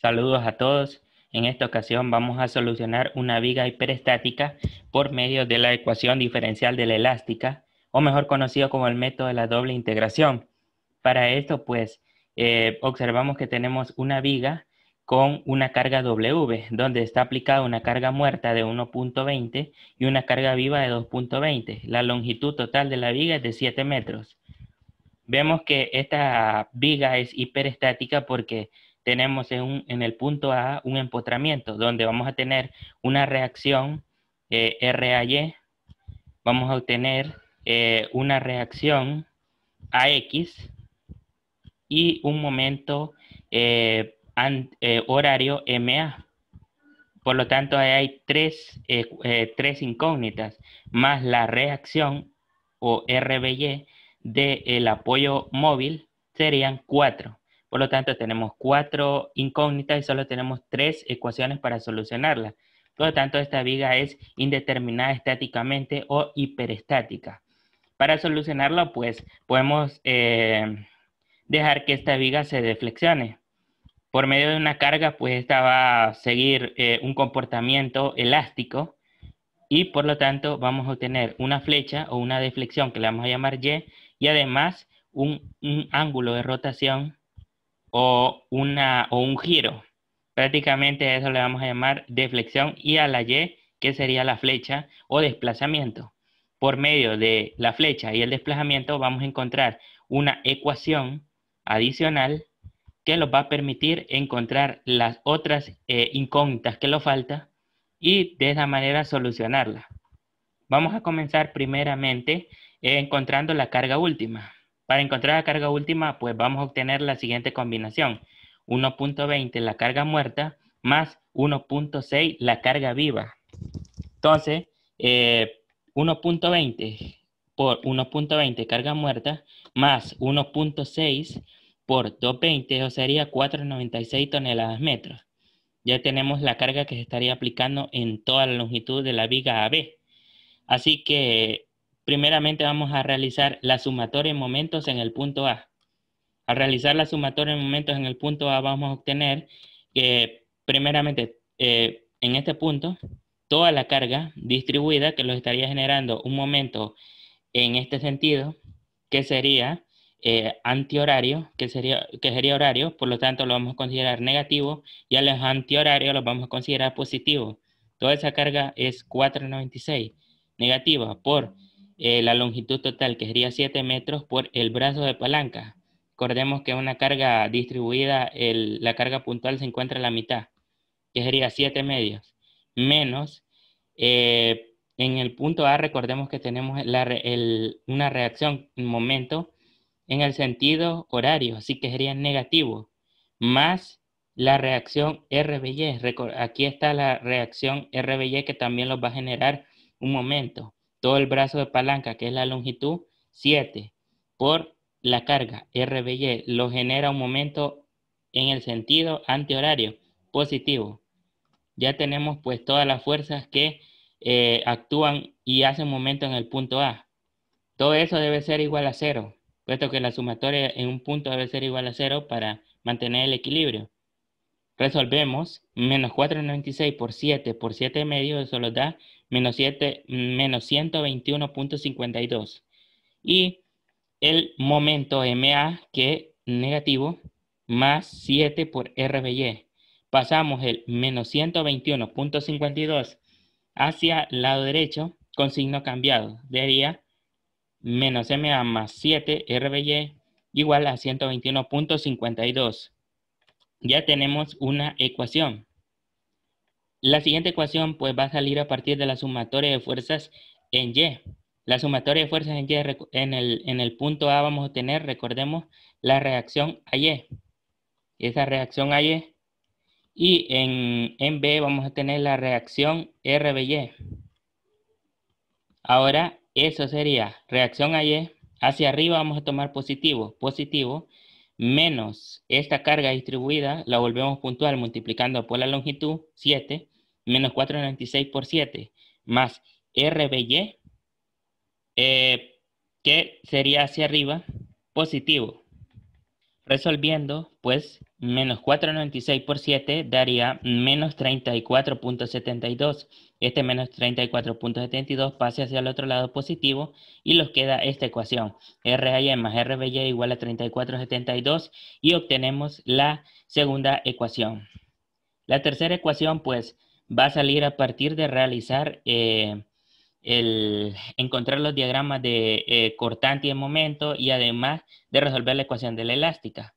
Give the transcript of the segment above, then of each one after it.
Saludos a todos. En esta ocasión vamos a solucionar una viga hiperestática por medio de la ecuación diferencial de la elástica, o mejor conocido como el método de la doble integración. Para esto, pues, eh, observamos que tenemos una viga con una carga W, donde está aplicada una carga muerta de 1.20 y una carga viva de 2.20. La longitud total de la viga es de 7 metros. Vemos que esta viga es hiperestática porque tenemos en, el punto A un empotramiento, donde vamos a tener una reacción eh, RAY, vamos a obtener eh, una reacción AX y un momento eh, horario MA. Por lo tanto, ahí hay tres, incógnitas, más la reacción o RBY del apoyo móvil, serían cuatro. Por lo tanto, tenemos cuatro incógnitas y solo tenemos tres ecuaciones para solucionarlas. Por lo tanto, esta viga es indeterminada estáticamente o hiperestática. Para solucionarlo, pues podemos eh, dejar que esta viga se deflexione. Por medio de una carga, pues esta va a seguir eh, un comportamiento elástico y por lo tanto vamos a obtener una flecha o una deflexión que la vamos a llamar Y y además un, un ángulo de rotación o, una, o un giro. Prácticamente eso le vamos a llamar deflexión y a la Y, que sería la flecha o desplazamiento. Por medio de la flecha y el desplazamiento vamos a encontrar una ecuación adicional que nos va a permitir encontrar las otras eh, incógnitas que nos falta y de esa manera solucionarla. Vamos a comenzar primeramente encontrando la carga última. Para encontrar la carga última, pues vamos a obtener la siguiente combinación. 1.20 la carga muerta más 1.6 la carga viva. Entonces, 1.20 eh, por 1.20 carga muerta más 1.6 por 2.20, eso sería 4.96 toneladas metros. Ya tenemos la carga que se estaría aplicando en toda la longitud de la viga AB. Así que Primeramente vamos a realizar la sumatoria en momentos en el punto A. Al realizar la sumatoria en momentos en el punto A vamos a obtener que primeramente eh, en este punto toda la carga distribuida que lo estaría generando un momento en este sentido que sería eh, antihorario, que sería, que sería horario, por lo tanto lo vamos a considerar negativo y a los antihorarios los vamos a considerar positivo. Toda esa carga es 496 negativa por eh, la longitud total, que sería 7 metros por el brazo de palanca. Recordemos que una carga distribuida, la carga puntual se encuentra en la mitad, que sería 7 medios, menos eh, en el punto A recordemos que tenemos una reacción, un momento, en el sentido horario, así que sería negativo, más la reacción RBY. Aquí está la reacción RBY que también los va a generar un momento todo el brazo de palanca, que es la longitud, 7 por la carga RBY, lo genera un momento en el sentido antihorario positivo. Ya tenemos pues todas las fuerzas que eh, actúan y hacen momento en el punto A. Todo eso debe ser igual a cero, puesto que la sumatoria en un punto debe ser igual a cero para mantener el equilibrio. Resolvemos, menos 4,96 por 7 por medios. eso nos da menos, 7, menos 121.52. Y el momento MA que negativo más 7 por RBY. Pasamos el menos 121.52 hacia el lado derecho con signo cambiado. Daría menos MA más 7 RBY igual a 121.52. Ya tenemos una ecuación. La siguiente ecuación pues va a salir a partir de la sumatoria de fuerzas en Y. La sumatoria de fuerzas en Y en el, punto A vamos a tener, recordemos, la reacción a Y. Esa reacción a Y. en, en B vamos a tener la reacción RBY. Ahora, eso sería reacción a Y. Hacia arriba vamos a tomar positivo, positivo, menos esta carga distribuida, la volvemos puntual multiplicando por la longitud, 7, menos 496 por 7, más RBY, eh, que sería hacia arriba, positivo. Resolviendo, pues, menos 496 por 7 daría menos 34.72. Este menos 34.72 pase hacia el otro lado positivo y nos queda esta ecuación. RAY más RBY igual a 34.72 y obtenemos la segunda ecuación. La tercera ecuación, pues, va a salir a partir de realizar eh, el encontrar los diagramas de eh, cortante y de momento y además de resolver la ecuación de la elástica.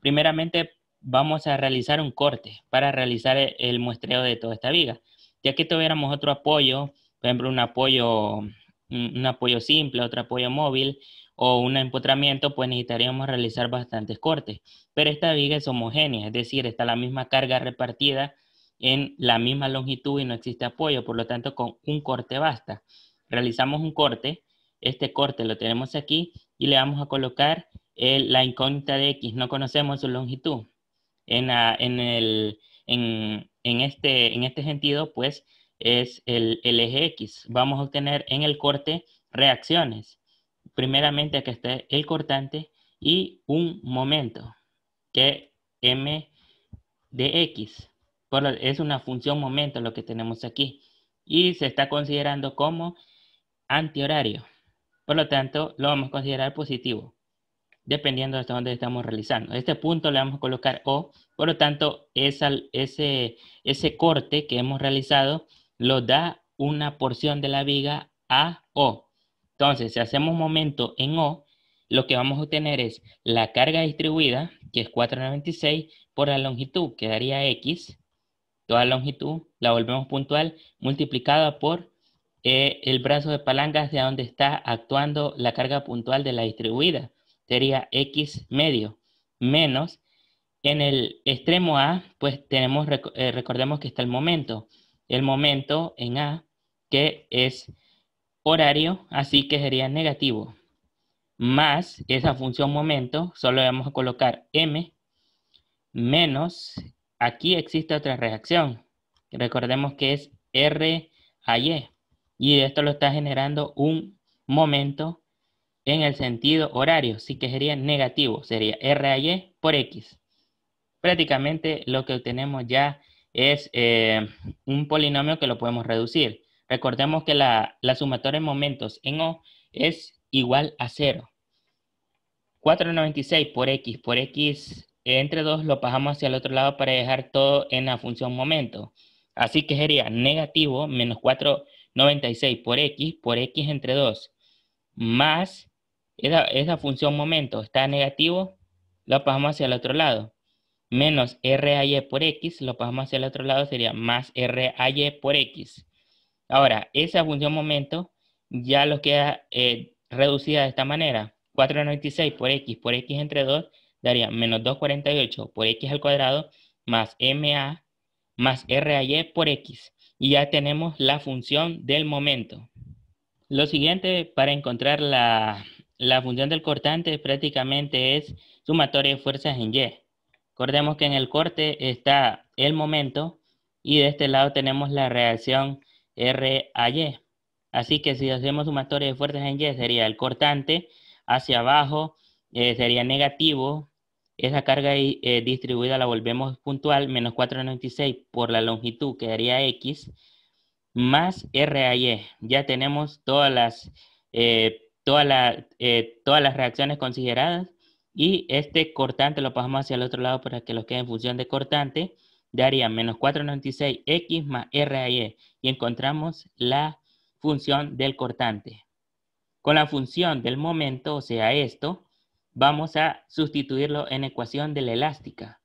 Primeramente vamos a realizar un corte para realizar e, el, muestreo de toda esta viga. Ya que tuviéramos otro apoyo, por ejemplo un apoyo, un apoyo simple, otro apoyo móvil o un empotramiento, pues necesitaríamos realizar bastantes cortes. Pero esta viga es homogénea, es decir, está la misma carga repartida en la misma longitud y no existe apoyo, por lo tanto con un corte basta. Realizamos un corte, este corte lo tenemos aquí y le vamos a colocar la incógnita de X, no conocemos su longitud. En, este, en este sentido, pues es el, eje X. Vamos a obtener en el corte reacciones. Primeramente que esté el cortante y un momento, que M de X es una función momento lo que tenemos aquí y se está considerando como antihorario. Por lo tanto, lo vamos a considerar positivo, dependiendo hasta dónde estamos realizando. este punto le vamos a colocar O, por lo tanto, ese, ese corte que hemos realizado lo da una porción de la viga a O. Entonces, si hacemos momento en O, lo que vamos a obtener es la carga distribuida, que es 496, por la longitud, que daría X, toda la longitud la volvemos puntual multiplicada por eh, el brazo de palanca hacia donde está actuando la carga puntual de la distribuida. Sería x medio menos. En el extremo A, pues tenemos, eh, recordemos que está el momento. El momento en A, que es horario, así que sería negativo. Más esa función momento, solo vamos a colocar m menos aquí existe otra reacción. Recordemos que es R a Y. Y esto lo está generando un momento en el sentido horario. sí que sería negativo. Sería R a Y por X. Prácticamente lo que obtenemos ya es eh, un polinomio que lo podemos reducir. Recordemos que la, la sumatoria de momentos en O es igual a 0. 496 por X por X entre 2 lo pasamos hacia el otro lado para dejar todo en la función momento. Así que sería negativo menos 496 por x por x entre 2 más esa, función momento está negativo, lo pasamos hacia el otro lado. Menos RAY por X, lo pasamos hacia el otro lado, sería más RAY por X. Ahora, esa función momento ya lo queda eh, reducida de esta manera. 496 por X por X entre 2 daría menos 248 por x al cuadrado más ma más ray por x. Y ya tenemos la función del momento. Lo siguiente para encontrar la, función del cortante prácticamente es sumatoria de fuerzas en Y. Recordemos que en el corte está el momento y de este lado tenemos la reacción RAY. Así que si hacemos sumatoria de fuerzas en Y sería el cortante hacia abajo eh, sería negativo esa carga eh, distribuida la volvemos puntual, menos 496 por la longitud, quedaría X, más Y. Ya tenemos todas las, eh, eh, todas las reacciones consideradas y este cortante lo pasamos hacia el otro lado para que lo quede en función de cortante. Daría menos 496X más RAY y encontramos la función del cortante. Con la función del momento, o sea, esto, vamos a sustituirlo en ecuación de la elástica.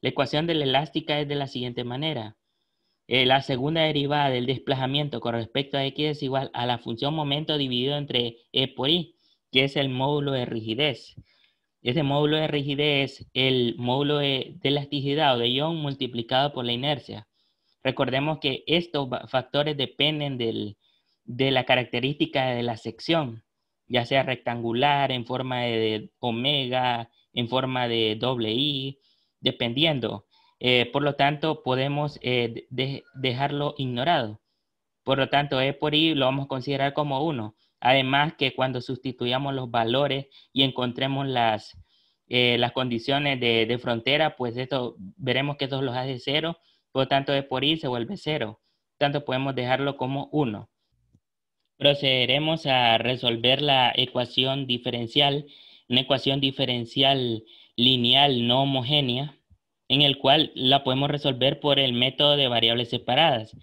La ecuación de la elástica es de la siguiente manera. Eh, la segunda derivada del desplazamiento con respecto a x es igual a la función momento dividido entre e por i, que es el módulo de rigidez. Ese módulo de rigidez es el módulo de, elasticidad o de ion multiplicado por la inercia. Recordemos que estos factores dependen de la característica de la sección ya sea rectangular, en forma de omega, en forma de doble i, dependiendo. Eh, por lo tanto, podemos eh, dejarlo ignorado. Por lo tanto, E por I lo vamos a considerar como 1. Además que cuando sustituyamos los valores y encontremos las, eh, condiciones de, frontera, pues esto, veremos que esto los hace 0. Por lo tanto, E por I se vuelve 0. tanto, podemos dejarlo como 1 procederemos a resolver la ecuación diferencial, una ecuación diferencial lineal no homogénea, en el cual la podemos resolver por el método de variables separadas.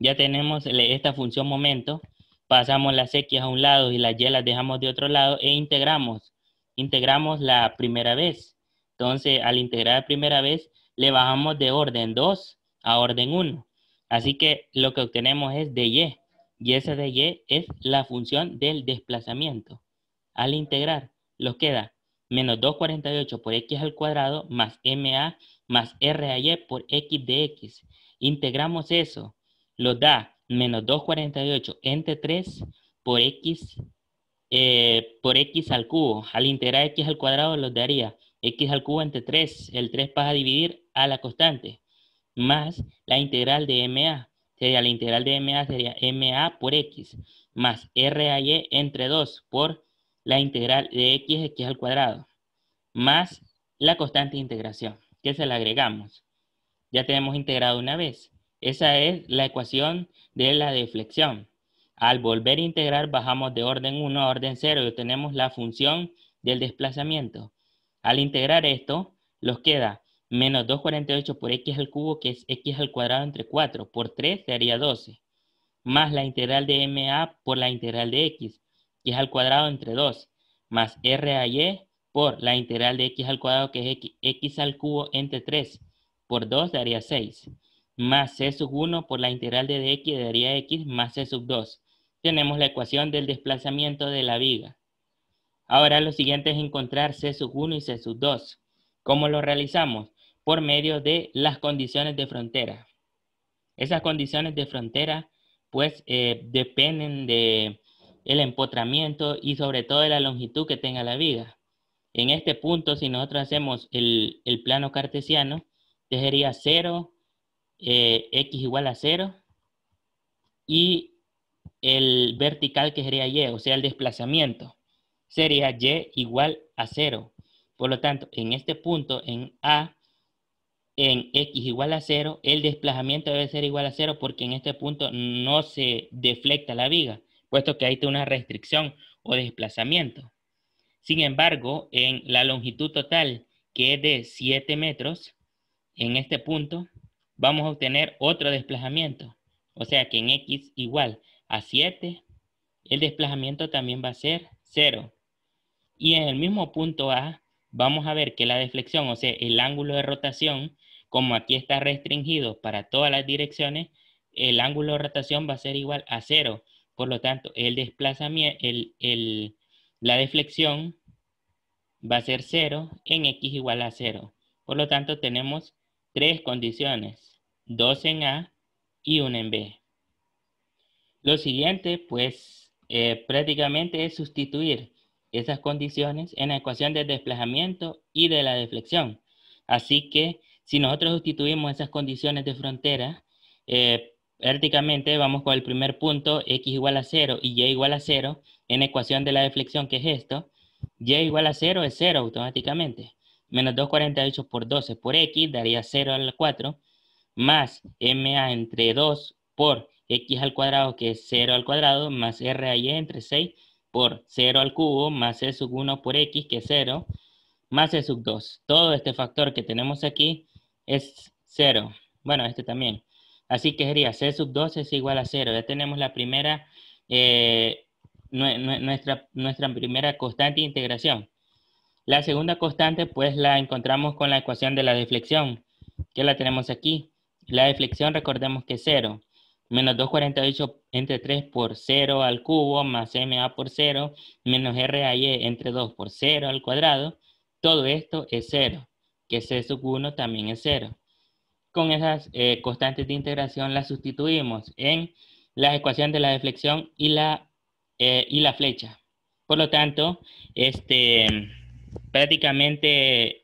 Ya tenemos esta función momento, pasamos las X a un lado y las Y las dejamos de otro lado e integramos. Integramos la primera vez. Entonces, al integrar la primera vez, le bajamos de orden 2 a orden 1. Así que lo que obtenemos es de y y S de y es la función del desplazamiento. Al integrar, los queda menos 248 por x al cuadrado más ma más ray e por x de x. Integramos eso, Los da menos 248 entre 3 por x, eh, por x al cubo. Al integrar x al cuadrado los daría x al cubo entre 3, el 3 pasa a dividir a la constante, más la integral de ma sería la integral de MA sería MA por X más RAY entre 2 por la integral de X, X al cuadrado más la constante de integración que se la agregamos. Ya tenemos integrado una vez. Esa es la ecuación de la deflexión. Al volver a integrar bajamos de orden 1 a orden 0 y obtenemos la función del desplazamiento. Al integrar esto, nos queda menos 248 por x al cubo, que es x al cuadrado entre 4, por 3 daría 12, más la integral de MA por la integral de x, que es al cuadrado entre 2, más y por la integral de x al cuadrado, que es x, x al cubo entre 3, por 2 daría 6, más c sub 1 por la integral de dx daría x, más c sub 2. Tenemos la ecuación del desplazamiento de la viga. Ahora lo siguiente es encontrar c sub 1 y c sub 2. ¿Cómo lo realizamos? por medio de las condiciones de frontera. Esas condiciones de frontera pues eh, dependen del empotramiento y sobre todo de la longitud que tenga la viga. En este punto, si nosotros hacemos el, plano cartesiano, sería 0, eh, x igual a 0, y el vertical que sería y, o sea, el desplazamiento, sería y igual a 0. Por lo tanto, en este punto, en A, en x igual a 0, el desplazamiento debe ser igual a 0 porque en este punto no se deflecta la viga, puesto que hay una restricción o desplazamiento. Sin embargo, en la longitud total, que es de 7 metros, en este punto vamos a obtener otro desplazamiento. O sea que en x igual a 7, el desplazamiento también va a ser 0. Y en el mismo punto A, vamos a ver que la deflexión, o sea, el ángulo de rotación como aquí está restringido para todas las direcciones, el ángulo de rotación va a ser igual a cero. Por lo tanto, el desplazamiento, la deflexión va a ser cero en x igual a cero. Por lo tanto, tenemos tres condiciones, dos en A y una en B. Lo siguiente, pues, eh, prácticamente es sustituir esas condiciones en la ecuación del desplazamiento y de la deflexión. Así que si nosotros sustituimos esas condiciones de frontera, eh, prácticamente vamos con el primer punto, x igual a 0 y y igual a 0, en ecuación de la deflexión, que es esto, y igual a 0 es 0 automáticamente. Menos 248 por 12 por x daría 0 a la 4, más ma entre 2 por x al cuadrado, que es 0 al cuadrado, más r y e entre 6 por 0 al cubo, más c e sub 1 por x, que es 0, más c e sub 2. Todo este factor que tenemos aquí es 0. Bueno, este también. Así que sería C sub 2 es igual a 0. Ya tenemos la primera, eh, nuestra, nuestra primera constante de integración. La segunda constante, pues la encontramos con la ecuación de la deflexión, que la tenemos aquí. La deflexión, recordemos que es 0. Menos 248 entre 3 por 0 al cubo, más MA por 0, menos y entre 2 por 0 al cuadrado. Todo esto es 0 que C sub 1 también es 0. Con esas eh, constantes de integración las sustituimos en las ecuaciones de la deflexión y la, eh, y la flecha. Por lo tanto, este, prácticamente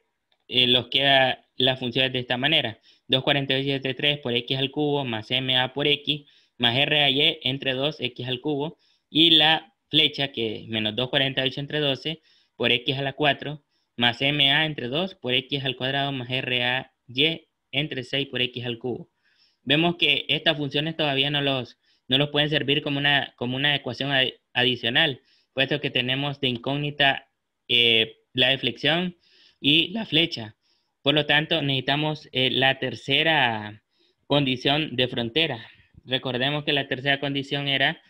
eh, nos queda las funciones de esta manera. 248, 3 por x al cubo más ma por x más r entre 2x al cubo y la flecha que es menos 248 entre 12 por x a la 4 más MA entre 2 por X al cuadrado más y entre 6 por X al cubo. Vemos que estas funciones todavía no los, no los pueden servir como una, como una ecuación adicional, puesto que tenemos de incógnita eh, la deflexión y la flecha. Por lo tanto, necesitamos eh, la tercera condición de frontera. Recordemos que la tercera condición era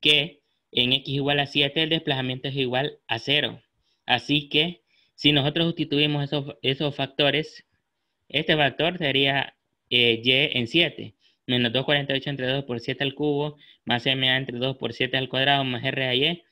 que en x igual a 7 el desplazamiento es igual a 0. Así que si nosotros sustituimos esos, factores, este factor sería eh, y en 7, menos 248 entre 2 por 7 al cubo, más ma entre 2 por 7 al cuadrado, más r y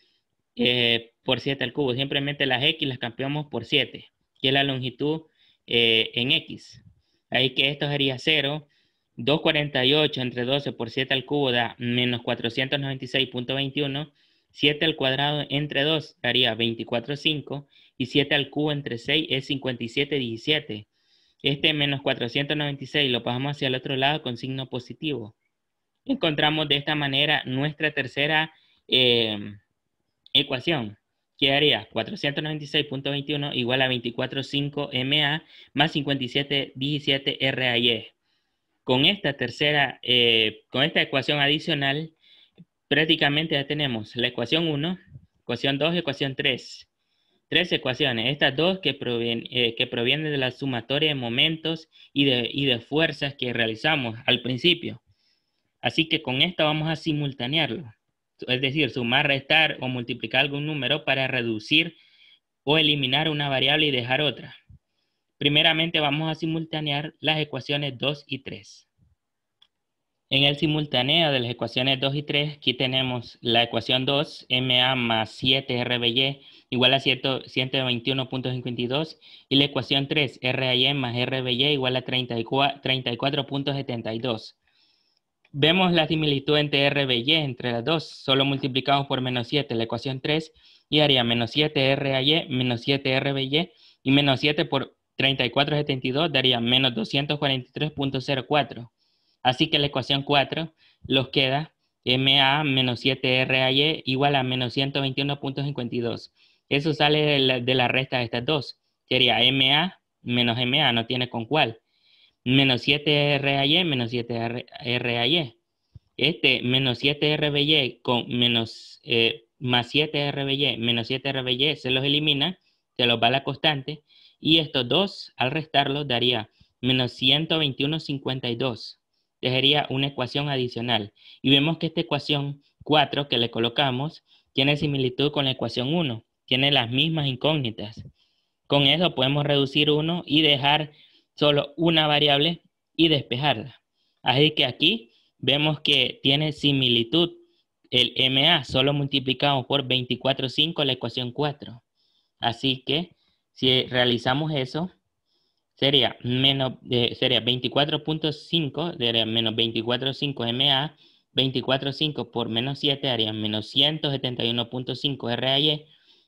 eh, por 7 al cubo. Simplemente las x las cambiamos por 7, que es la longitud eh, en x. Ahí que esto sería 0, 248 entre 12 por 7 al cubo da menos 496.21, 7 al cuadrado entre 2 daría 24.5 17 al cubo entre 6 es 57.17. Este menos 496 lo pasamos hacia el otro lado con signo positivo. Encontramos de esta manera nuestra tercera eh, ecuación. Quedaría 496.21 igual a 24.5MA más 5717 RIE. Con esta tercera, eh, con esta ecuación adicional, prácticamente ya tenemos la ecuación 1, ecuación 2, ecuación 3 tres ecuaciones, estas dos que, provien, eh, que provienen de la sumatoria de momentos y de, fuerzas que realizamos al principio. Así que con esta vamos a simultanearlo, es decir, sumar, restar o multiplicar algún número para reducir o eliminar una variable y dejar otra. Primeramente vamos a simultanear las ecuaciones 2 y 3. En el simultáneo de las ecuaciones 2 y 3, aquí tenemos la ecuación 2, ma más 7rby igual a 121.52 y la ecuación 3, RIE más RBY igual a 34.72. Vemos la similitud entre RBY entre las dos, solo multiplicamos por menos 7 la ecuación 3 y haría menos 7 RAY e, menos 7 RBY y menos 7 por 34.72 daría menos 243.04. Así que la ecuación 4 los queda MA menos 7 RAY e igual a menos 121.52. Eso sale de la, resta de estas dos. Sería MA menos MA, no tiene con cuál. Menos 7RAY menos 7RAY. Este menos 7RBY con menos eh, más 7RBY menos 7RBY se los elimina, se los va la constante. Y estos dos, al restarlos, daría menos 121,52. Sería una ecuación adicional. Y vemos que esta ecuación 4 que le colocamos tiene similitud con la ecuación 1 tiene las mismas incógnitas. Con eso podemos reducir uno y dejar solo una variable y despejarla. Así que aquí vemos que tiene similitud el MA, solo multiplicamos por 24,5 la ecuación 4. Así que si realizamos eso, sería, menos, eh, sería 24.5, sería menos 24.5 MA, 24.5 por menos 7 haría menos 171.5 RAE.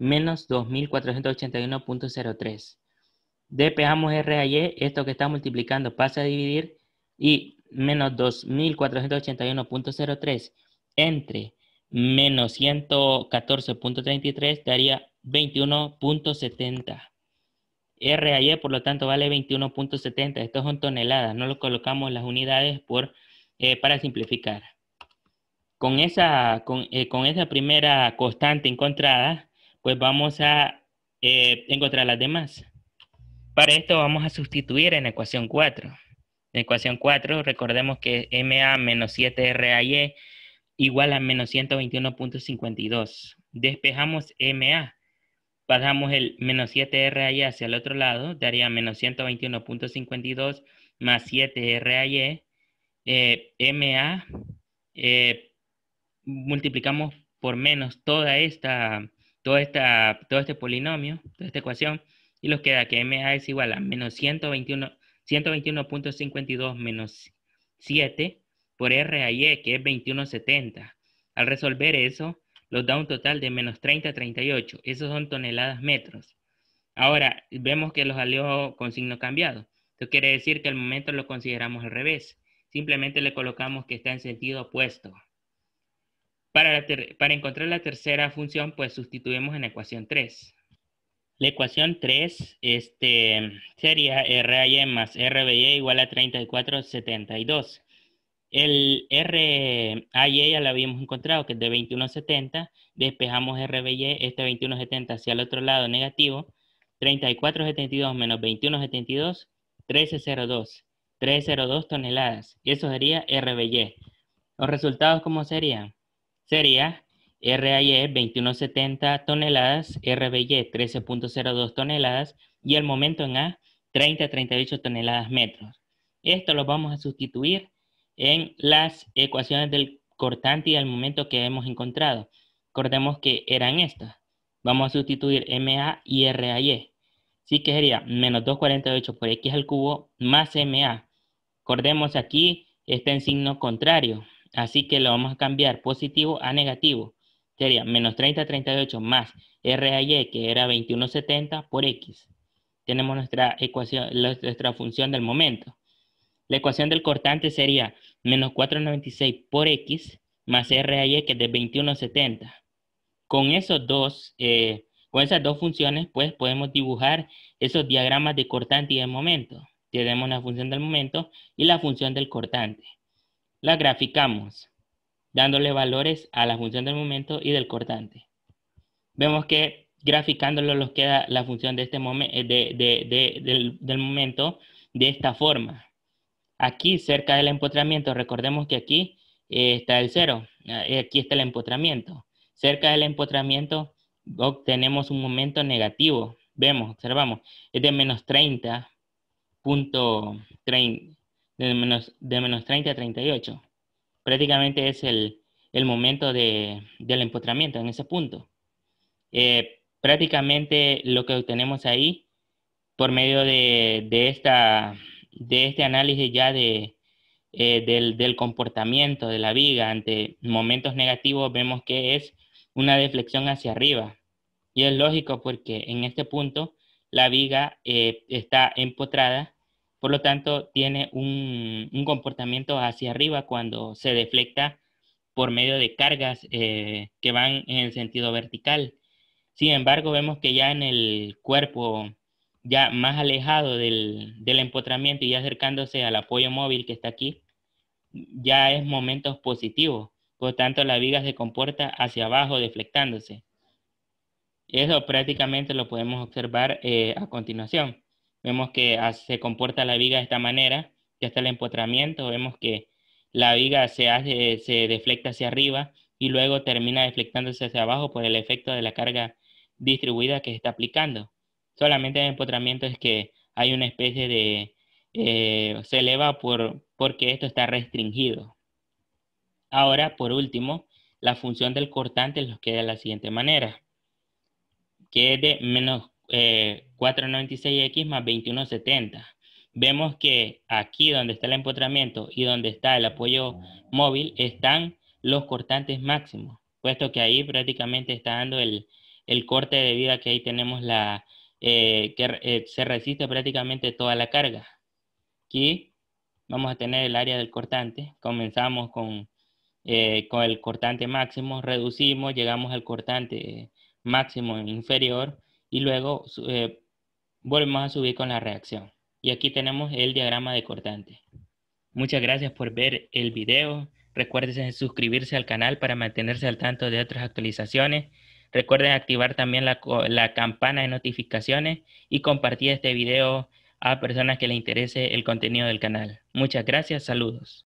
menos 2481.03. Despejamos R esto que está multiplicando pasa a dividir y menos 2481.03 entre menos 114.33 daría 21.70. RAE, por lo tanto, vale 21.70. Esto son toneladas, no lo colocamos las unidades por, eh, para simplificar. Con eh, con esa primera constante encontrada, pues vamos a eh, encontrar las demás. Para esto vamos a sustituir en ecuación 4. En ecuación 4, recordemos que MA menos 7RAY igual a menos 121.52. Despejamos MA. Pasamos el menos 7RAY hacia el otro lado, daría menos 121.52 más 7RAY. Eh, MA, eh, multiplicamos por menos toda esta todo, este polinomio, toda esta ecuación, y nos queda que MA es igual a menos 121.52 menos 7 por R que es 21.70. Al resolver eso, nos da un total de menos 30.38. Esos son toneladas metros. Ahora, vemos que los salió con signo cambiado. Esto quiere decir que al momento lo consideramos al revés. Simplemente le colocamos que está en sentido opuesto. Para, encontrar la tercera función, pues sustituimos en la ecuación 3. La ecuación 3 este, sería RAY e más RBY igual a 3472. El RAY e ya lo habíamos encontrado, que es de 2170. Despejamos RBY, e, este 2170 hacia el otro lado negativo. 3472 menos 2172, 1302. 302 toneladas. Y eso sería RBY. Los resultados, ¿cómo serían? sería RAE 2170 toneladas, RBY 13.02 toneladas y el momento en A 30 toneladas metros. Esto lo vamos a sustituir en las ecuaciones del cortante y del momento que hemos encontrado. Recordemos que eran estas. Vamos a sustituir MA y RAE. Así que sería menos 248 por X al cubo más MA. Recordemos aquí está en signo contrario. Así que lo vamos a cambiar positivo a negativo. Sería menos 30, 38 más RAY, que era 2170, por X. Tenemos nuestra ecuación, nuestra función del momento. La ecuación del cortante sería menos 496 por X más RAY, que es de 2170. Con dos, eh, con esas dos funciones, pues podemos dibujar esos diagramas de cortante y de momento. Tenemos la función del momento y la función del cortante. La graficamos, dándole valores a la función del momento y del cortante. Vemos que graficándolo nos queda la función de este eh, de, del, momento de esta forma. Aquí, cerca del empotramiento, recordemos que aquí eh, está el cero, eh, aquí está el empotramiento. Cerca del empotramiento obtenemos un momento negativo. Vemos, observamos, es de menos 30.30 de menos, de 30 a 38. Prácticamente es el, momento del empotramiento en ese punto. Eh, prácticamente lo que obtenemos ahí, por medio de, esta, de este análisis ya de, eh, del, comportamiento de la viga ante momentos negativos, vemos que es una deflexión hacia arriba. Y es lógico porque en este punto la viga eh, está empotrada por lo tanto tiene un, comportamiento hacia arriba cuando se deflecta por medio de cargas eh, que van en el sentido vertical. Sin embargo, vemos que ya en el cuerpo, ya más alejado del, empotramiento y acercándose al apoyo móvil que está aquí, ya es momento positivo, Por lo tanto, la viga se comporta hacia abajo, deflectándose. Eso prácticamente lo podemos observar eh, a continuación vemos que se comporta la viga de esta manera, ya está el empotramiento, vemos que la viga se, hace, se deflecta hacia arriba y luego termina deflectándose hacia abajo por el efecto de la carga distribuida que se está aplicando. Solamente el empotramiento es que hay una especie de... Eh, se eleva por, porque esto está restringido. Ahora, por último, la función del cortante nos queda de la siguiente manera, que es de menos eh, 496x más 2170. Vemos que aquí donde está el empotramiento y donde está el apoyo móvil están los cortantes máximos, puesto que ahí prácticamente está dando el, corte de vida que ahí tenemos la, eh, que eh, se resiste prácticamente toda la carga. Aquí vamos a tener el área del cortante. Comenzamos con, eh, con el cortante máximo, reducimos, llegamos al cortante máximo inferior y luego Volvemos a subir con la reacción. Y aquí tenemos el diagrama de cortante. Muchas gracias por ver el video. Recuerden suscribirse al canal para mantenerse al tanto de otras actualizaciones. Recuerden activar también la, la campana de notificaciones y compartir este video a personas que les interese el contenido del canal. Muchas gracias, saludos.